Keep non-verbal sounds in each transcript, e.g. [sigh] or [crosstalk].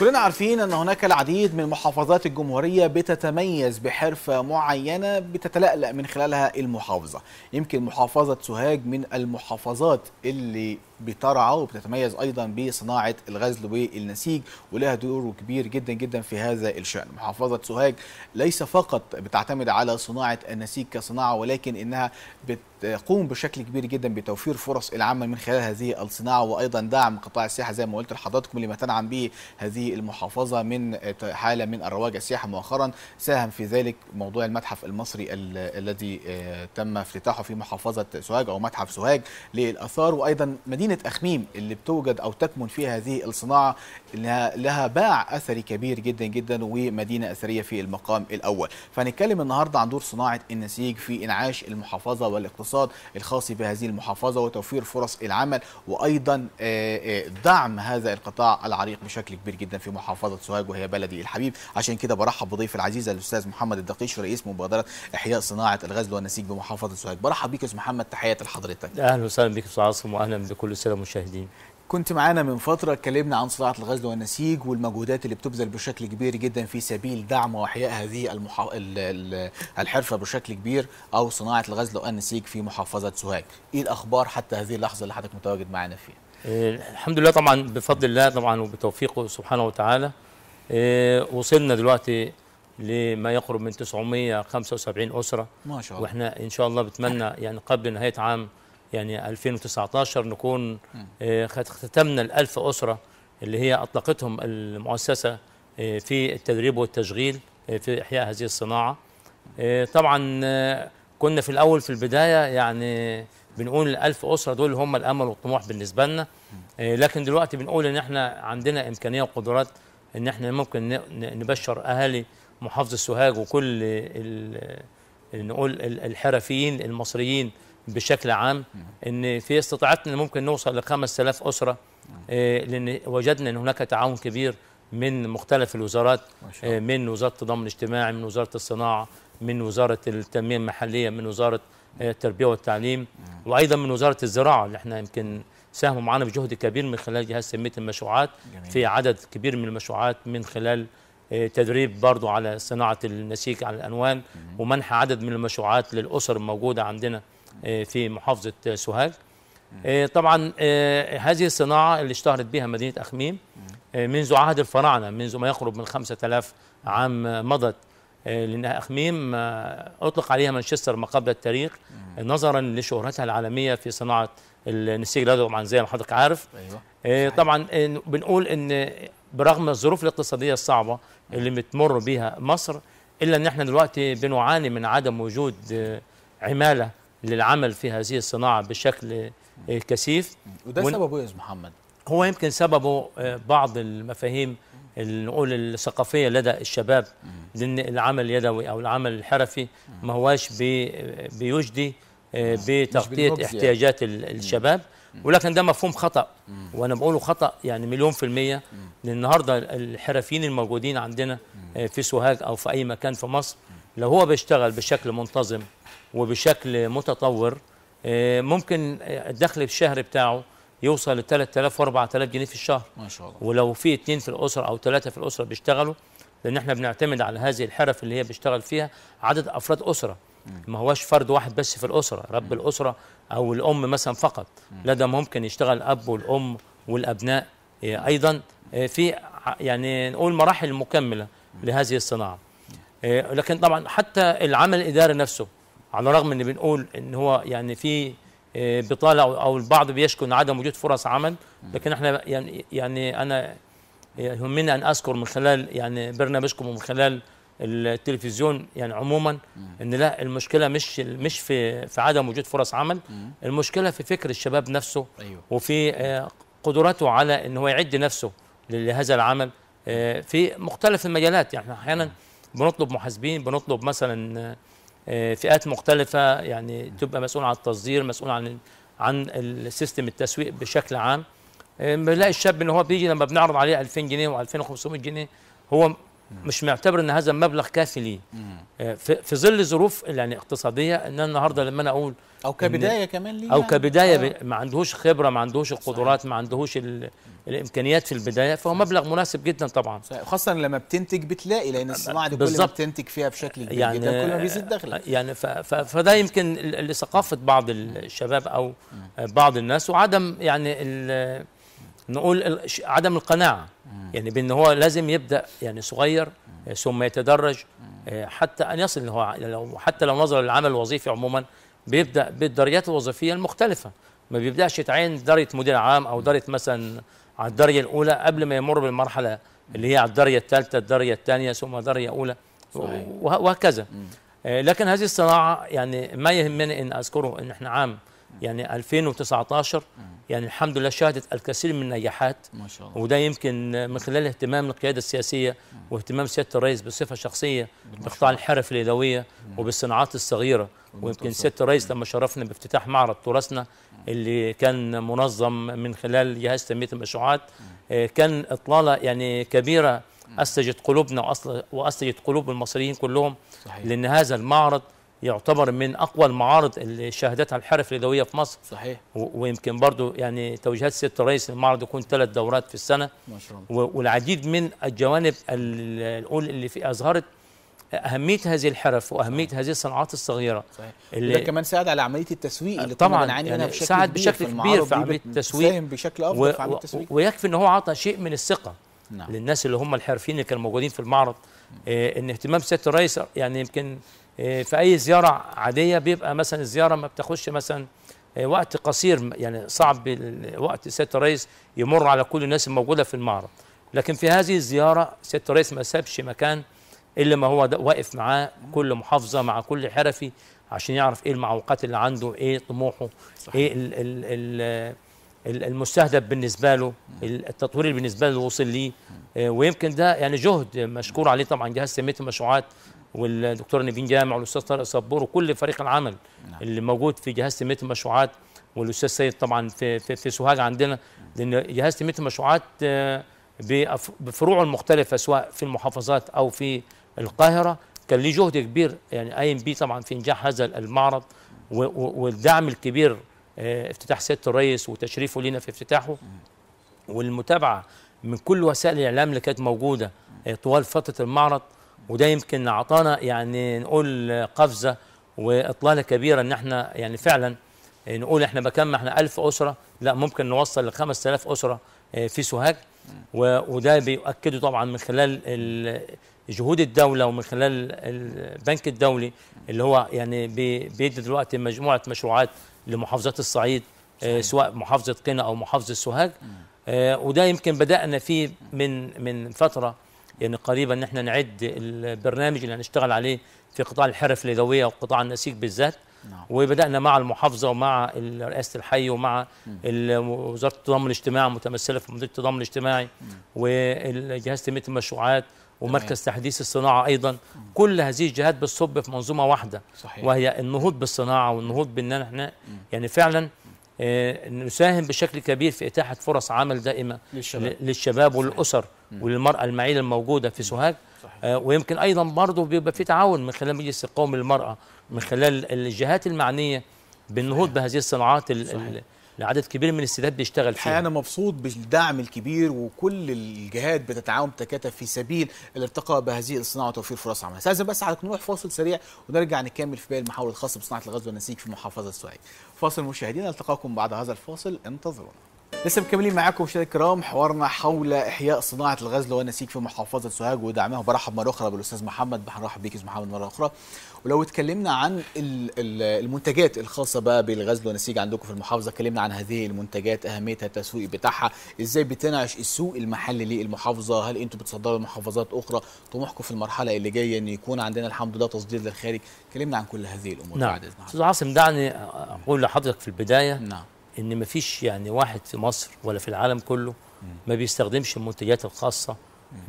كلنا عارفين أن هناك العديد من محافظات الجمهورية بتتميز بحرفة معينة بتتلألأ من خلالها المحافظة يمكن محافظة سوهاج من المحافظات اللي بترعى وبتتميز ايضا بصناعه الغزل والنسيج ولها دور كبير جدا جدا في هذا الشان محافظه سوهاج ليس فقط بتعتمد على صناعه النسيج كصناعه ولكن انها بتقوم بشكل كبير جدا بتوفير فرص العمل من خلال هذه الصناعه وايضا دعم قطاع السياحه زي ما قلت لحضراتكم لما تنعم به هذه المحافظه من حاله من الرواج السياحي مؤخرا ساهم في ذلك موضوع المتحف المصري الذي آه، تم افتتاحه في محافظه سوهاج او متحف سوهاج للاثار وايضا مدينه مدينة أخميم اللي بتوجد أو تكمن فيها هذه الصناعة لها باع أثري كبير جدا جدا ومدينة أثرية في المقام الأول فهنتكلم النهاردة عن دور صناعة النسيج في إنعاش المحافظة والاقتصاد الخاص بهذه المحافظة وتوفير فرص العمل وأيضا آه، آه، دعم هذا القطاع العريق بشكل كبير جدا في محافظة سوهاج وهي بلدي الحبيب عشان كده برحب بضيف العزيز الأستاذ محمد الدقيش رئيس مبادرة إحياء صناعة الغزل والنسيج بمحافظة سوهاج برحب بيك يا محمد تحياتي لحضرتك أهلا وسهلا بك أستاذ عاصم وأهلا بكل والسادة المشاهدين كنت معانا من فترة اتكلمنا عن صناعة الغزل والنسيج والمجهودات اللي بتبذل بشكل كبير جدا في سبيل دعم وإحياء هذه المحا... الحرفة بشكل كبير أو صناعة الغزل والنسيج في محافظة سوهاج. إيه الأخبار حتى هذه اللحظة اللي حضرتك متواجد معانا فيها؟ إيه، الحمد لله طبعا بفضل الله طبعا وبتوفيقه سبحانه وتعالى إيه، وصلنا دلوقتي لما يقرب من 975 أسرة ما شاء الله وإحنا إن شاء الله بتمنى يعني قبل نهاية عام يعني 2019 نكون آه، قد ختمنا الألف أسرة اللي هي أطلقتهم المؤسسة آه، في التدريب والتشغيل آه، في إحياء هذه الصناعة طبعا كنا في الأول في البداية يعني بنقول الألف أسرة دول هم الأمل والطموح بالنسبة لنا لكن دلوقتي بنقول إن إحنا عندنا إمكانية وقدرات إن إحنا ممكن نبشر أهالي محافظة سوهاج وكل نقول الحرفيين المصريين بشكل عام ان في استطاعتنا ممكن نوصل ل 5000 اسره آه، لان وجدنا ان هناك تعاون كبير من مختلف الوزارات آه، من وزاره التضامن الاجتماعي من وزاره الصناعه من وزاره التنميه المحليه من وزاره آه، التربيه والتعليم وايضا من وزاره الزراعه اللي احنا يمكن ساهموا معانا بجهد كبير من خلال جهاز سميه المشروعات في عدد كبير من المشروعات من خلال تدريب برضو على صناعه النسيج على الانوان ومنح عدد من المشروعات للاسر الموجوده عندنا إيه، في محافظة سوهاج إيه، طبعا إيه، هذه الصناعة اللي اشتهرت بها مدينة أخميم منذ عهد الفراعنة منذ ما يقرب من 5000 عام مضت لأن أخميم آه، أطلق عليها مانشستر ما قبل التاريخ نظرا لشهرتها العالمية في صناعة النسيج الأزرق طبعا زي ما حضرتك عارف أيوة. طبعا بنقول إن برغم الظروف الاقتصادية الصعبة اللي بتمر بها مصر إلا إن احنا دلوقتي بنعاني من عدم وجود آه، عمالة للعمل في هذه الصناعة بشكل آه، كثيف وده سببه إيه يا أستاذ محمد هو يمكن سببه آه، بعض المفاهيم نقول الثقافية لدى الشباب لأن العمل اليدوي أو العمل الحرفي ما هواش بي آه، بيجدي بتغطية يعني. احتياجات الشباب ولكن ده مفهوم خطأ وأنا بقوله خطأ يعني مليون في المية لأن النهاردة الحرفيين الموجودين عندنا في سوهاج أو في أي مكان في مصر لو هو بيشتغل بشكل منتظم وبشكل متطور آه، ممكن الدخل الشهري بتاعه يوصل ل 3000 و 4000 جنيه في الشهر ما شاء الله ولو في اثنين في الاسره او ثلاثه في الاسره بيشتغلوا لان احنا بنعتمد على هذه الحرف اللي هي بيشتغل فيها عدد افراد اسره ما هواش فرد واحد بس في الاسره رب الاسره او الام مثلا فقط لا ده ممكن يشتغل الاب والام والابناء آه، ايضا آه، في يعني نقول مراحل مكمله لهذه الصناعه آه، لكن طبعا حتى العمل الاداري نفسه على الرغم ان بنقول ان هو يعني في آه، بطاله او البعض بيشكو ان عدم وجود فرص عمل لكن احنا يعني يعني انا آه، يهمني ان اذكر من خلال يعني برنامجكم ومن خلال التلفزيون يعني عموما ان لا المشكله مش مش في في عدم وجود فرص عمل المشكله في فكر الشباب نفسه أيوه. وفي قدرته على ان هو يعد نفسه لهذا العمل في مختلف المجالات يعني احيانا بنطلب محاسبين بنطلب مثلا آه، فئات مختلفة يعني تبقى مسؤول عن التصدير مسؤول عن عن السيستم التسويق بشكل عام آه، بنلاقي الشاب ان هو بيجي لما بنعرض عليه 2000 جنيه و2500 جنيه هو مش معتبر ان هذا المبلغ كافي ليه آه، في ظل ظروف يعني اقتصاديه ان انا النهارده لما انا اقول او كبدايه كمان ليه او يعني؟ كبدايه ما عندهوش خبره ما عندهوش القدرات ما عندهوش الامكانيات في البدايه فهو مبلغ مناسب جدا طبعا خاصه لما بتنتج بتلاقي لان الصناعه دي كل ما بتنتج فيها بشكل كبير يعني جدا كل ما بيزيد دخلك آه، يعني فده يمكن لثقافه بعض الشباب او بعض الناس وعدم يعني نقول عدم القناعه يعني بان هو لازم يبدا يعني صغير آه، ثم يتدرج آه، حتى ان يصل ان هو حتى لو نظر للعمل الوظيفي عموما بيبدا بالدرجات الوظيفيه المختلفه ما بيبداش يتعين درجه مدير عام او درجه مثلا على الدرجه الاولى قبل ما يمر بالمرحله اللي هي على الدرجه الثالثه الدرجه الثانيه ثم درجه اولى صحيح. وهكذا آه، لكن هذه الصناعه يعني ما يهمني ان اذكره ان احنا عام يعني 2019 يعني الحمد لله شهدت الكثير من النجاحات ما شاء الله وده يمكن من خلال اهتمام القياده السياسيه واهتمام سياده الرئيس بصفه شخصيه بقطاع الحرف اليدويه وبالصناعات الصغيره ويمكن سياده الرئيس لما شرفنا بافتتاح معرض تراثنا اللي كان منظم من خلال جهاز تنميه المشروعات آه، كان اطلاله يعني كبيره أسجت قلوبنا وأسجت قلوب المصريين كلهم صحيح. لأن هذا المعرض يعتبر من أقوى المعارض اللي شهدتها الحرف اليدوية في مصر صحيح ويمكن برضو يعني توجيهات سيادة الرئيس المعرض يكون ثلاث دورات في السنة ما شاء الله والعديد من الجوانب اللي, اللي في أظهرت اهميه هذه الحرف واهميه صحيح. هذه الصناعات الصغيره صحيح. اللي ده كمان ساعد على عمليه التسويق اللي طبعا بنعاني يعني منها بشكل ساعد بشكل بشكل كبير في, عمليه التسويق ساهم بشكل افضل و... في عمليه التسويق ويكفي ان هو عطى شيء من الثقه نعم. للناس اللي هم الحرفيين اللي كانوا موجودين في المعرض إيه ان اهتمام سياده الرئيس يعني يمكن إيه في اي زياره عاديه بيبقى مثلا الزياره ما بتاخدش مثلا إيه وقت قصير يعني صعب وقت سياده الرئيس يمر على كل الناس الموجوده في المعرض لكن في هذه الزياره سياده الرئيس ما سابش مكان الا ما هو واقف معاه كل محافظه مع كل حرفي عشان يعرف ايه المعوقات اللي عنده ايه طموحه صحيح. ايه الـ الـ الـ المستهدف بالنسبه له التطوير اللي بالنسبه له وصل ليه آه، ويمكن ده يعني جهد مشكور عليه طبعا جهاز تنميه المشروعات والدكتور نيفين جامع والاستاذ طارق صبور وكل فريق العمل نعم. اللي موجود في جهاز تنميه المشروعات والاستاذ سيد طبعا في في, في سوهاج عندنا لان جهاز تنميه المشروعات آه، بفروعه المختلفه سواء في المحافظات او في القاهره كان ليه جهد كبير يعني اي ام بي طبعا في انجاح هذا المعرض والدعم الكبير آه، افتتاح سياده الرئيس وتشريفه لينا في افتتاحه والمتابعه من كل وسائل الاعلام اللي كانت موجوده آه، طوال فتره المعرض وده يمكن اعطانا يعني نقول قفزه واطلاله كبيره ان احنا يعني فعلا آه، نقول احنا بكم احنا 1000 اسره لا ممكن نوصل ل 5000 اسره في سوهاج وده بيؤكده طبعا من خلال جهود الدولة ومن خلال البنك الدولي اللي هو يعني بيدي دلوقتي مجموعة مشروعات لمحافظات الصعيد آه، صحيح. سواء محافظة قنا أو محافظة سوهاج آه، وده يمكن بدأنا فيه من من فترة يعني قريبا ان احنا نعد البرنامج اللي هنشتغل عليه في قطاع الحرف اليدويه وقطاع النسيج بالذات نعم. وبدانا مع المحافظه ومع رئاسه الحي ومع وزاره التضامن الاجتماعي متمثله في مديريه التضامن الاجتماعي وجهاز تنميه المشروعات ومركز تحديث الصناعه ايضا كل هذه الجهات بتصب في منظومه واحده صحيح. وهي النهوض بالصناعه والنهوض بان احنا يعني فعلا آه، نساهم بشكل كبير في إتاحة فرص عمل دائمة للشباب, للشباب والأسر وللمرأة المعيلة الموجودة في سوهاج صحيح. آه، ويمكن أيضا برضه بيبقى في تعاون من خلال مجلس القومي للمرأة من خلال الجهات المعنية بالنهوض بهذه الصناعات صحيح. لعدد كبير من السيدات بيشتغل فيها انا مبسوط بالدعم الكبير وكل الجهات بتتعاون تكاتف في سبيل الارتقاء بهذه الصناعه وتوفير فرص عمل استاذ بس على نروح فاصل سريع ونرجع نكمل في باقي المحاور الخاصه بصناعه الغزل والنسيج في محافظه السويد فاصل مشاهدينا نلتقاكم بعد هذا الفاصل انتظرونا لسه مكملين معاكم مشاهدينا الكرام حوارنا حول احياء صناعه الغزل والنسيج في محافظه سوهاج ودعمها برحب مره اخرى بالاستاذ محمد بنرحب بيك استاذ محمد مره اخرى ولو اتكلمنا عن المنتجات الخاصه بقى بالغزل والنسيج عندكم في المحافظه اتكلمنا عن هذه المنتجات اهميتها التسويق بتاعها ازاي بتنعش السوق المحلي للمحافظه هل انتم بتصدروا لمحافظات اخرى طموحكم في المرحله اللي جايه ان يكون عندنا الحمد لله تصدير للخارج اتكلمنا عن كل هذه الامور نعم استاذ عاصم دعني اقول لحضرتك في البدايه نعم ان ما فيش يعني واحد في مصر ولا في العالم كله ما بيستخدمش المنتجات الخاصه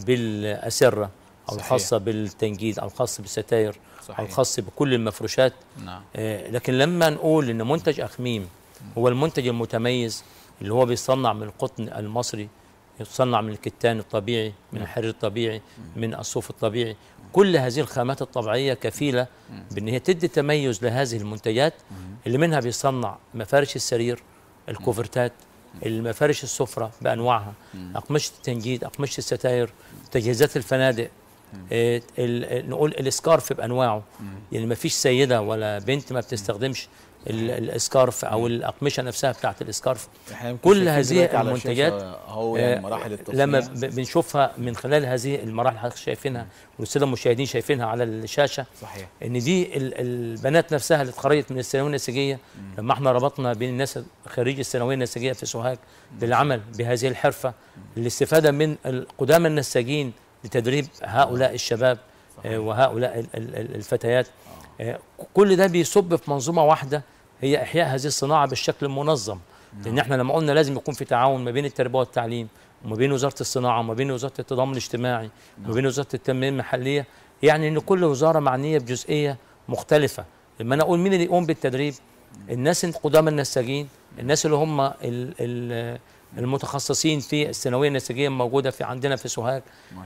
بالاسره صحيح. الخاصه بالتنجيد او الخاصه بالستاير صحيح. او الخاص بكل المفروشات نعم. آه، لكن لما نقول ان منتج اخميم هو المنتج المتميز اللي هو بيصنع من القطن المصري يتصنع من الكتان الطبيعي من نعم. الحرير الطبيعي من الصوف الطبيعي كل هذه الخامات الطبيعيه كفيله بان هي تدي تميز لهذه المنتجات اللي منها بيصنع مفارش السرير الكوفرتات المفارش السفره بانواعها اقمشه التنجيد اقمشه الستاير تجهيزات الفنادق إيه، نقول الاسكارف بانواعه يعني ما فيش سيده ولا بنت ما بتستخدمش الاسكارف او الاقمشه نفسها بتاعه الاسكارف كل هذه المنتجات هو يعني آه، مراحل لما بنشوفها من خلال هذه المراحل حضرتك شايفينها والساده المشاهدين شايفينها على الشاشه صحيح ان دي البنات نفسها اللي اتخرجت من الثانويه النسيجيه لما احنا ربطنا بين الناس خريج الثانويه النسيجيه في سوهاج للعمل بهذه الحرفه للاستفاده من قدام النساجين لتدريب هؤلاء الشباب آه، وهؤلاء الفتيات آه، كل ده بيصب في منظومه واحده هي احياء هذه الصناعه بالشكل المنظم نعم. لان احنا لما قلنا لازم يكون في تعاون ما بين التربيه والتعليم وما بين وزاره الصناعه وما بين وزاره التضامن الاجتماعي وما بين نعم. وزاره التنميه المحليه يعني ان كل وزاره معنيه بجزئيه مختلفه لما انا اقول مين اللي يقوم بالتدريب نعم. الناس القدامى النساجين الناس اللي هم المتخصصين في الثانويه النسيجيه الموجوده في عندنا في سوهاج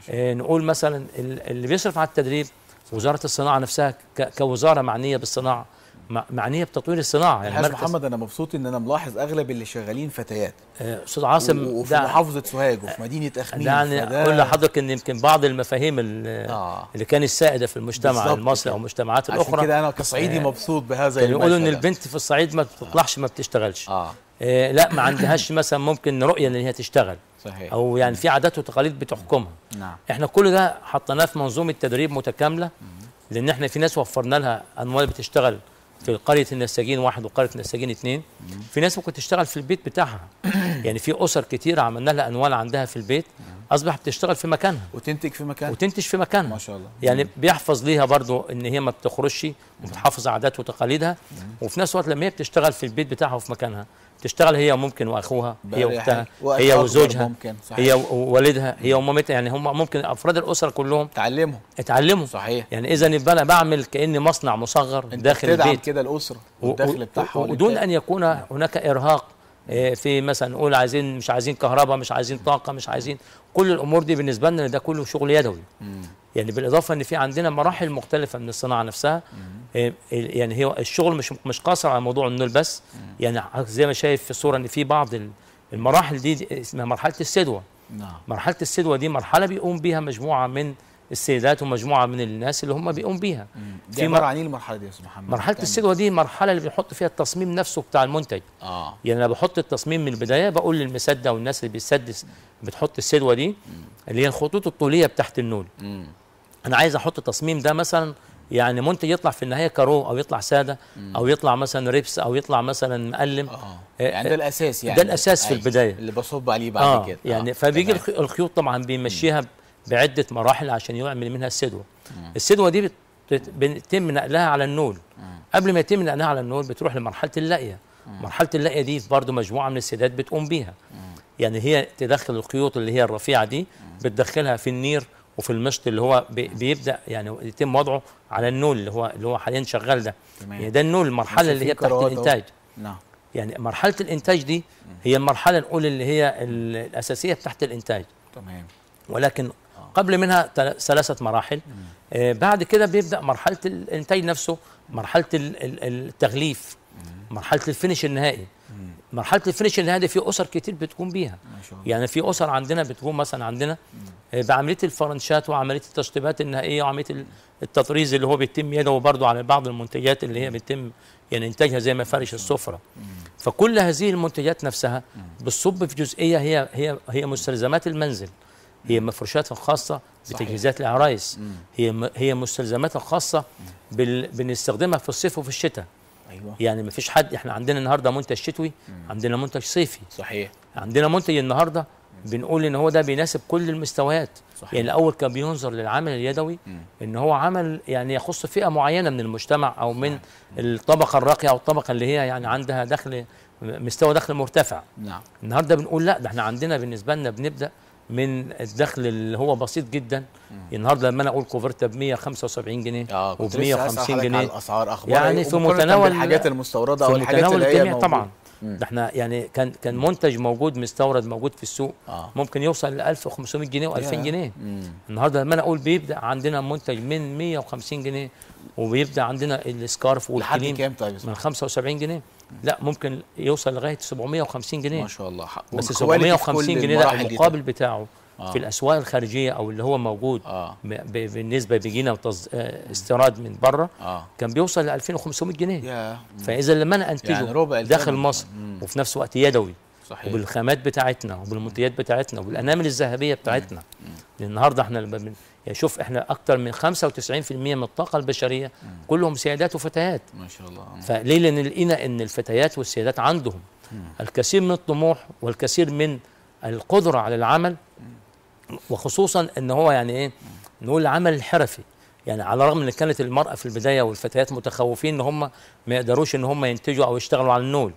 آه نقول مثلا اللي بيصرف على التدريب وزاره الصناعه نفسها كوزاره معنيه بالصناعه معنيه بتطوير الصناعه يعني مركز محمد انا مبسوط ان انا ملاحظ اغلب اللي شغالين فتيات آه، استاذ عاصم وفي محافظه سوهاج وفي آه، مدينه اخمين يعني اقول لحضرتك ان يمكن بعض المفاهيم اللي, آه. اللي كانت سائده في المجتمع المصري او المجتمعات الاخرى عشان كده انا كصعيدي آه مبسوط بهذا المشهد يقولوا ان البنت في الصعيد ما بتطلعش ما بتشتغلش آه. إيه، لا ما عندهاش مثلا ممكن رؤيه ان هي تشتغل صحيح او يعني في عادات وتقاليد بتحكمها نعم احنا كل ده حطيناه في منظومه تدريب متكامله لان احنا في ناس وفرنا لها انوال بتشتغل في قريه النساجين واحد وقريه النساجين اثنين في ناس ممكن تشتغل في البيت بتاعها [coughs] يعني في اسر كتير عملنا لها انوال عندها في البيت نعم. اصبح بتشتغل في مكانها وتنتج في مكانها وتنتج في مكانها ما شاء الله يعني بيحفظ ليها برضو ان هي ما بتخرجش نعم. وبتحافظ عادات وتقاليدها نعم. وفي نفس الوقت لما هي بتشتغل في البيت بتاعها وفي مكانها تشتغل هي ممكن واخوها هي واختها هي وزوجها ممكن صحيح. هي ووالدها هي ومامتها يعني هم ممكن افراد الاسره كلهم تعلمهم اتعلموا صحيح يعني اذا يبقى انا بعمل كاني مصنع مصغر داخل البيت كده الاسره والدخل بتاعها ودون ان يكون هناك ارهاق إيه، في مثلا نقول عايزين مش عايزين كهرباء مش عايزين طاقه مش عايزين كل الامور دي بالنسبه لنا ده كله شغل يدوي يعني بالاضافه ان في عندنا مراحل مختلفه من الصناعه نفسها إيه، إيه، يعني هي الشغل مش مش قاصر على موضوع النول بس يعني زي ما شايف في الصوره ان في بعض المراحل دي اسمها مرحله السدوه نعم. مرحله السدوه دي مرحله بيقوم بيها مجموعه من السيدات ومجموعه من الناس اللي هم بيقوم بيها في مر... عن إيه المرحله دي يا استاذ محمد مرحله السلوه دي المرحله إيه؟ اللي بنحط فيها التصميم نفسه بتاع المنتج اه يعني انا بحط التصميم من البدايه بقول للمسده والناس اللي بتسدس بتحط السلوه دي اللي هي الخطوط الطوليه بتاعت النول مم. انا عايز احط التصميم ده مثلا يعني منتج يطلع في النهايه كارو او يطلع ساده مم. او يطلع مثلا ريبس او يطلع مثلا مقلم آه. آه، يعني ده الاساس يعني ده الاساس في البدايه اللي بصب عليه بعد آه. كده آه، يعني آه. فبيجي الخيوط طبعا بيمشيها بعده مراحل عشان يعمل منها السدوه السدوه دي بيتم نقلها على النول قبل ما يتم نقلها على النول بتروح لمرحله اللقيه مرحله اللقيه دي برضو مجموعه من السيدات بتقوم بيها يعني هي تدخل الخيوط اللي هي الرفيعه دي بتدخلها في النير وفي المشط اللي هو بيبدا يعني يتم وضعه على النول اللي هو اللي هو حاليا شغال ده يعني ده النول المرحله اللي هي تحت الانتاج نعم يعني مرحله الانتاج دي هي المرحله الاولى اللي هي الاساسيه تحت الانتاج تمام ولكن قبل منها ثلاثة مراحل آه، بعد كده بيبدأ مرحلة الإنتاج نفسه مرحلة التغليف مرحلة الفينش النهائي مرحله الفينش النهائي دي في اسر كتير بتقوم بيها يعني في اسر عندنا بتقوم مثلا عندنا آه، بعمليه الفرنشات وعمليه التشطيبات النهائيه وعمليه التطريز اللي هو بيتم يده برضو على بعض المنتجات اللي هي بيتم يعني انتاجها زي مفارش السفره فكل هذه المنتجات نفسها بتصب في جزئيه هي هي هي مستلزمات المنزل هي مفروشات خاصة بتجهيزات العرايس هي هي مستلزمات خاصة بال... بنستخدمها في الصيف وفي الشتاء ايوه يعني مفيش حد احنا عندنا النهارده منتج شتوي عندنا منتج صيفي صحيح عندنا منتج النهارده بنقول ان هو ده بيناسب كل المستويات صحيح. يعني الاول كان بينظر للعمل اليدوي مم. ان هو عمل يعني يخص فئه معينه من المجتمع او من مم. الطبقه الراقيه او الطبقه اللي هي يعني عندها دخل مستوى دخل مرتفع نعم النهارده بنقول لا ده احنا عندنا بالنسبه لنا بنبدا من الدخل اللي هو بسيط جدا النهارده لما انا اقول كوفرتا ب 175 جنيه آه وب 150 جنيه على الاسعار اخبار يعني إيه؟ في متناول الحاجات المستورده او الحاجات اللي هي طبعا ده احنا يعني كان كان منتج موجود مستورد موجود في السوق آه. ممكن يوصل ل 1500 جنيه و2000 جنيه النهارده لما انا اقول بيبدا عندنا منتج من 150 جنيه وبيبدا عندنا السكارف والكليم طيب؟ من 75 جنيه لا ممكن يوصل لغايه 750 جنيه ما شاء الله بس 750 جنيه ده المقابل بتاعه آه. في الاسواق الخارجيه او اللي هو موجود آه. بالنسبه بيجينا آه، استيراد من بره آه. كان بيوصل ل 2500 جنيه فاذا لما انا انتجه يعني ربع داخل مصر مم. وفي نفس الوقت يدوي صحيح. وبالخامات بتاعتنا وبالمنتجات بتاعتنا وبالانامل الذهبيه بتاعتنا مم. مم. النهارده احنا لما يعني شوف احنا اكثر من 95% من الطاقه البشريه مم. كلهم سيدات وفتيات ما شاء الله فليه لان لقينا ان الفتيات والسيدات عندهم مم. الكثير من الطموح والكثير من القدره على العمل مم. وخصوصا ان هو يعني ايه نقول العمل الحرفي يعني على الرغم ان كانت المراه في البدايه والفتيات متخوفين ان هم ما يقدروش ان هم ينتجوا او يشتغلوا على النول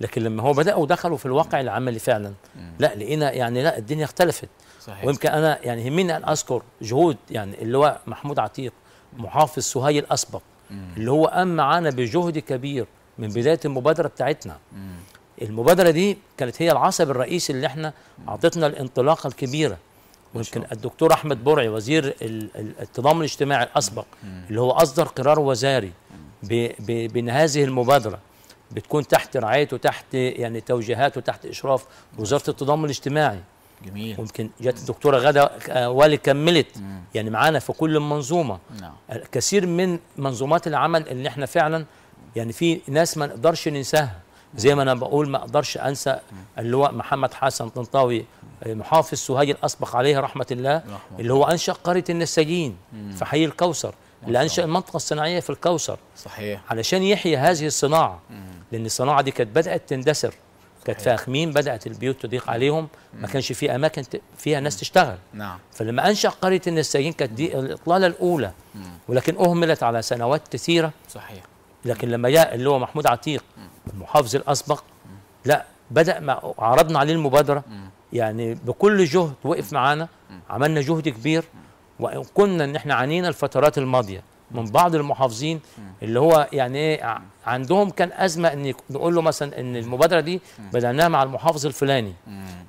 لكن لما هو بداوا دخلوا في الواقع العملي فعلا لا لقينا يعني لا الدنيا اختلفت صحيح. ويمكن انا يعني يهمني ان اذكر جهود يعني اللواء محمود عتيق محافظ سهيل اسبق اللي هو قام معانا بجهد كبير من بدايه المبادره بتاعتنا مم. المبادره دي كانت هي العصب الرئيسي اللي احنا اعطتنا الانطلاقه الكبيره ويمكن الدكتور احمد برعي وزير التضامن الاجتماعي الاسبق اللي هو اصدر قرار وزاري بان هذه المبادره بتكون تحت رعايته تحت يعني توجيهاته تحت اشراف وزاره التضامن الاجتماعي جميل ممكن جت الدكتوره غدا آه، والي كملت مم. يعني معانا في كل المنظومه نعم. آه، كثير من منظومات العمل اللي احنا فعلا يعني في ناس ما نقدرش ننساها زي ما انا بقول ما اقدرش انسى اللواء محمد حسن طنطاوي آه، محافظ سوهاج الاسبق عليه رحمه الله رحمة اللي هو انشا قريه النساجين في حي الكوثر اللي انشا المنطقه الصناعيه في الكوثر صحيح علشان يحيي هذه الصناعه مم. لان الصناعه دي كانت بدات تندثر كانت في بدات البيوت تضيق عليهم ما كانش في اماكن فيها ناس تشتغل نعم فلما انشا قريه النساجين كانت دي الاطلاله الاولى ولكن اهملت على سنوات كثيره صحيح لكن لما جاء اللي هو محمود عتيق المحافظ الاسبق لا بدا ما عرضنا عليه المبادره يعني بكل جهد وقف معانا عملنا جهد كبير وكنا ان احنا عانينا الفترات الماضيه من بعض المحافظين اللي هو يعني ايه عندهم كان ازمه ان نقول له مثلا ان المبادره دي بدأناها مع المحافظ الفلاني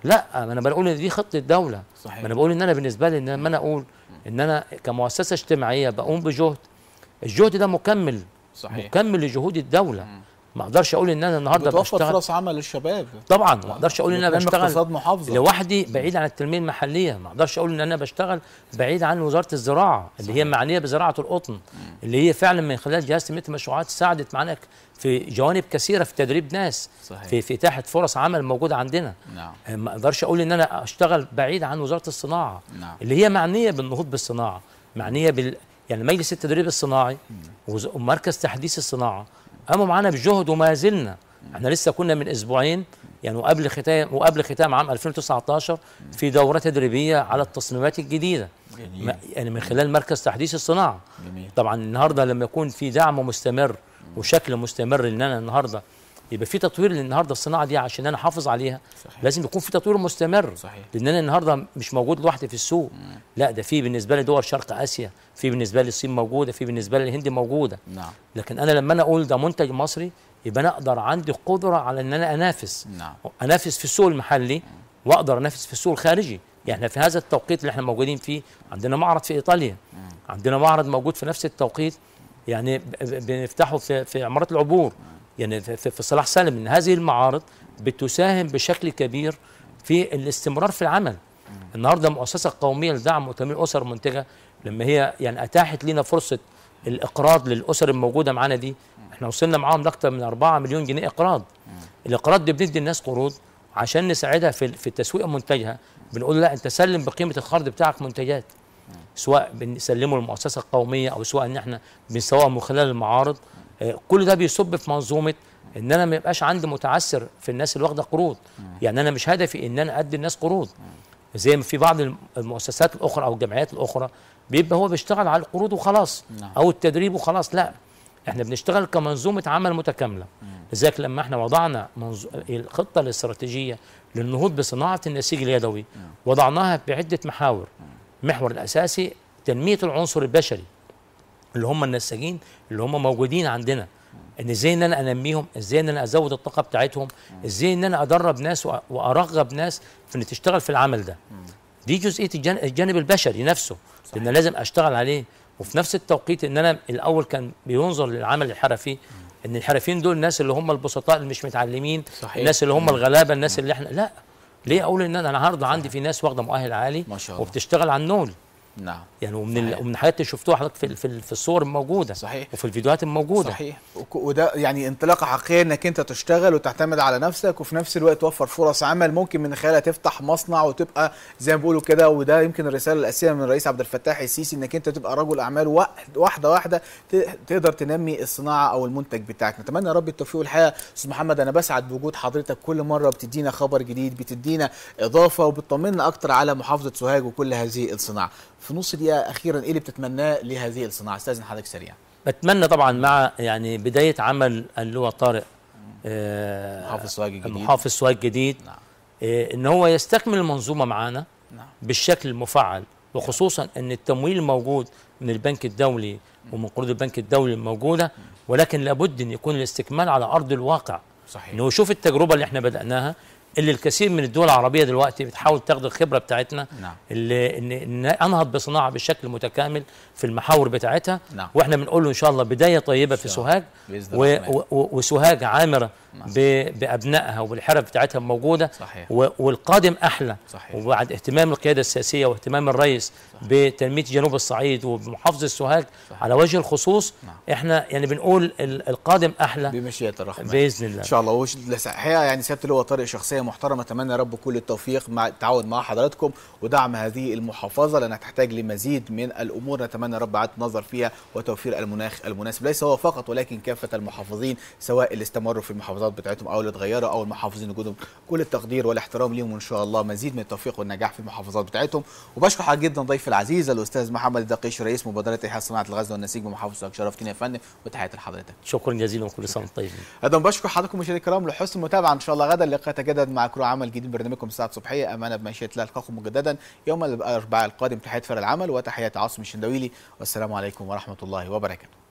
لا ما انا بقول ان دي خطه الدوله صحيح. ما انا بقول ان انا بالنسبه لي ان انا اقول ان انا كمؤسسه اجتماعيه بقوم بجهد الجهد ده مكمل صحيح. مكمل لجهود الدوله مم. ما اقدرش اقول ان انا النهارده بشتغل بتوفر فرص عمل للشباب طبعا ما يعني اقدرش اقول ان انا بشتغل اقتصاد محافظه لوحدي بعيد عن التنميه المحليه ما اقدرش اقول ان انا بشتغل بعيد عن وزاره الزراعه اللي صحيح. هي معنيه بزراعه القطن اللي هي فعلا من خلال جهاز تنميه المشروعات ساعدت معانا في جوانب كثيره في تدريب ناس صحيح. في في اتاحه فرص عمل موجوده عندنا نعم. آه، ما اقدرش اقول ان انا اشتغل بعيد عن وزاره الصناعه نعم. اللي هي معنيه بالنهوض بالصناعه معنيه بال يعني مجلس التدريب الصناعي ومركز تحديث الصناعه قاموا معانا بجهد وما زلنا احنا لسه كنا من اسبوعين يعني وقبل ختام وقبل ختام عام 2019 في دوره تدريبيه على التصميمات الجديده جميل. يعني من خلال مركز تحديث الصناعه جميل. طبعا النهارده لما يكون في دعم مستمر وشكل مستمر ان انا النهارده يبقى في تطوير للنهارده الصناعه دي عشان انا احافظ عليها صحيح. لازم يكون في تطوير مستمر صحيح. لان انا النهارده مش موجود لوحدي في السوق مم. لا ده في بالنسبه لي دول شرق اسيا في بالنسبه لي الصين موجوده في بالنسبه للهند موجوده نعم. لكن انا لما انا اقول ده منتج مصري يبقى انا اقدر عندي قدره على ان انا انافس نعم. انافس في السوق المحلي مم. واقدر انافس في السوق الخارجي يعني في هذا التوقيت اللي احنا موجودين فيه عندنا معرض في ايطاليا مم. عندنا معرض موجود في نفس التوقيت يعني بنفتحه في في عماره العبور مم. يعني في صلاح سالم ان هذه المعارض بتساهم بشكل كبير في الاستمرار في العمل النهارده مؤسسه قوميه لدعم وتمويل اسر منتجه لما هي يعني اتاحت لنا فرصه الاقراض للاسر الموجوده معانا دي احنا وصلنا معاهم لاكثر من 4 مليون جنيه اقراض الاقراض دي بندي الناس قروض عشان نساعدها في في تسويق منتجها بنقول لا انت سلم بقيمه القرض بتاعك منتجات سواء بنسلمه للمؤسسه القوميه او سواء ان احنا بنسوقها من خلال المعارض آه، كل ده بيصب في منظومه ان انا ما يبقاش عندي متعثر في الناس اللي واخده قروض يعني انا مش هدفي ان انا ادي الناس قروض زي ما في بعض المؤسسات الاخرى او الجمعيات الاخرى بيبقى هو بيشتغل على القروض وخلاص نعم. او التدريب وخلاص لا احنا بنشتغل كمنظومه عمل متكامله لذلك لما احنا وضعنا منظ... الخطه الاستراتيجيه للنهوض بصناعه النسيج اليدوي نعم. وضعناها بعده محاور محور الاساسي تنميه العنصر البشري اللي هم النساجين اللي هم موجودين عندنا ان ازاي ان انا انميهم ازاي ان انا ازود الطاقه بتاعتهم ازاي ان انا ادرب ناس وارغب ناس في ان تشتغل في العمل ده دي جزئيه الجانب البشري نفسه صحيح. لان لازم اشتغل عليه وفي نفس التوقيت ان انا الاول كان بينظر للعمل الحرفي ان الحرفيين دول الناس اللي هم البسطاء اللي مش متعلمين صحيح. الناس اللي هم الغلابه الناس اللي احنا لا ليه اقول ان انا النهارده عندي في ناس واخده مؤهل عالي ما شاء الله. وبتشتغل على النول نعم يعني ومن صحيح. ومن الحاجات اللي شفتوها حضرتك في في, في الصور الموجوده صحيح وفي الفيديوهات الموجوده صحيح وده يعني انطلاقه حقيقيه انك انت تشتغل وتعتمد على نفسك وفي نفس الوقت توفر فرص عمل ممكن من خلالها تفتح مصنع وتبقى زي ما بيقولوا كده وده يمكن الرساله الاساسيه من الرئيس عبد الفتاح السيسي انك انت تبقى رجل اعمال واحده واحده تقدر تنمي الصناعه او المنتج بتاعك نتمنى يا رب التوفيق والحقيقه استاذ محمد انا بسعد بوجود حضرتك كل مره بتدينا خبر جديد بتدينا اضافه وبتطمنا اكتر على محافظه سوهاج وكل هذه الصناعه في نص دقيقه اخيرا ايه اللي بتتمناه لهذه الصناعه استاذن حضرتك سريعا بتمنى طبعا مع يعني بدايه عمل اللي هو طارق آه، محافظ سواج الجديد محافظ سواج الجديد نعم. آه، ان هو يستكمل المنظومه معانا نعم. بالشكل المفعل وخصوصا ان التمويل الموجود من البنك الدولي ومن قروض البنك الدولي الموجوده ولكن لابد ان يكون الاستكمال على ارض الواقع صحيح انه يشوف التجربه اللي احنا بداناها اللي الكثير من الدول العربيه دلوقتي بتحاول تاخد الخبره بتاعتنا نعم. اللي ان انهض بصناعه بشكل متكامل في المحاور بتاعتها نعم. واحنا بنقول له ان شاء الله بدايه طيبه في سوهاج و... و... وسوهاج عامره نعم. ب... بابنائها وبالحرف بتاعتها موجوده صحيح. و... والقادم احلى صحيح. وبعد اهتمام القياده السياسيه واهتمام الرئيس صحيح. بتنميه جنوب الصعيد وبمحافظه سوهاج على وجه الخصوص نعم. احنا يعني بنقول القادم احلى بمشيئه الرحمن باذن الله ان شاء الله وش يعني اللي هو طارق شخصيه محترمه اتمنى يا رب كل التوفيق مع التعاون مع حضراتكم ودعم هذه المحافظه لانها تحتاج لمزيد من الامور نتمنى يا رب اعاده النظر فيها وتوفير المناخ المناسب ليس هو فقط ولكن كافه المحافظين سواء اللي استمروا في المحافظات بتاعتهم او اللي اتغيروا او المحافظين وجودهم كل التقدير والاحترام ليهم وان شاء الله مزيد من التوفيق والنجاح في المحافظات بتاعتهم وبشكر حضرتك جدا ضيفي العزيز الاستاذ محمد الدقيش رئيس مبادره احياء صناعه الغزل والنسيج بمحافظه شرفتني يا فندم وتحياتي لحضرتك شكرا جزيلا وكل سنه طيبين انا بشكر حضراتكم مشاهدينا الكرام لحسن المتابعه ان شاء الله غدا اللقاء يتجدد معكم عمل جديد برنامجكم الساعه الصبحيه امانه بمشيئه الله القاكم مجددا يوم الاربعاء القادم تحيه فرع العمل وتحيات عاصم الشندويلي والسلام عليكم ورحمه الله وبركاته